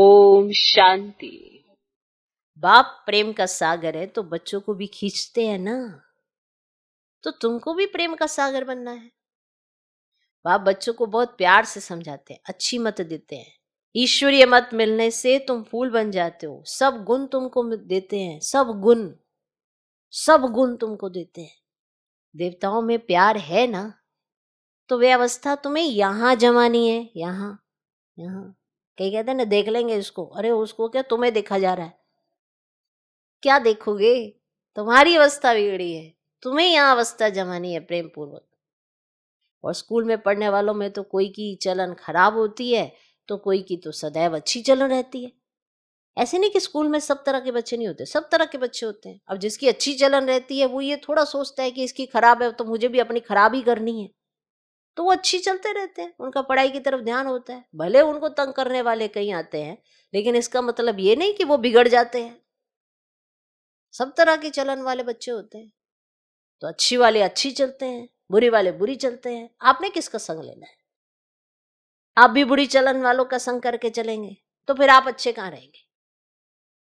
ओम शांति बाप प्रेम का सागर है तो बच्चों को भी खींचते हैं ना तो तुमको भी प्रेम का सागर बनना है बाप बच्चों को बहुत प्यार से समझाते हैं अच्छी मत देते हैं ईश्वरीय मत मिलने से तुम फूल बन जाते हो सब गुण तुमको देते हैं सब गुण सब गुण तुमको देते हैं देवताओं में प्यार है ना तो वे अवस्था तुम्हें यहाँ जमानी है यहाँ यहाँ कहीं कहते हैं ना देख लेंगे इसको अरे उसको क्या तुम्हें देखा जा रहा है क्या देखोगे तुम्हारी अवस्था बिगड़ी है तुम्हें यहाँ अवस्था जमानी है प्रेम पूर्वक और स्कूल में पढ़ने वालों में तो कोई की चलन खराब होती है तो कोई की तो सदैव अच्छी चलन रहती है ऐसे नहीं कि स्कूल में सब तरह के बच्चे नहीं होते सब तरह के बच्चे होते हैं अब जिसकी अच्छी चलन रहती है वो ये थोड़ा सोचता है कि इसकी खराब है तो मुझे भी अपनी खराब ही करनी है तो वो अच्छी चलते रहते हैं उनका पढ़ाई की तरफ ध्यान होता है भले उनको तंग करने वाले कहीं आते हैं लेकिन इसका मतलब ये नहीं कि वो बिगड़ जाते हैं सब तरह के चलन वाले बच्चे होते हैं तो अच्छी वाले अच्छी चलते हैं बुरी वाले बुरी चलते हैं आपने किसका संग लेना है आप भी बुरी चलन वालों का संग करके चलेंगे तो फिर आप अच्छे कहाँ रहेंगे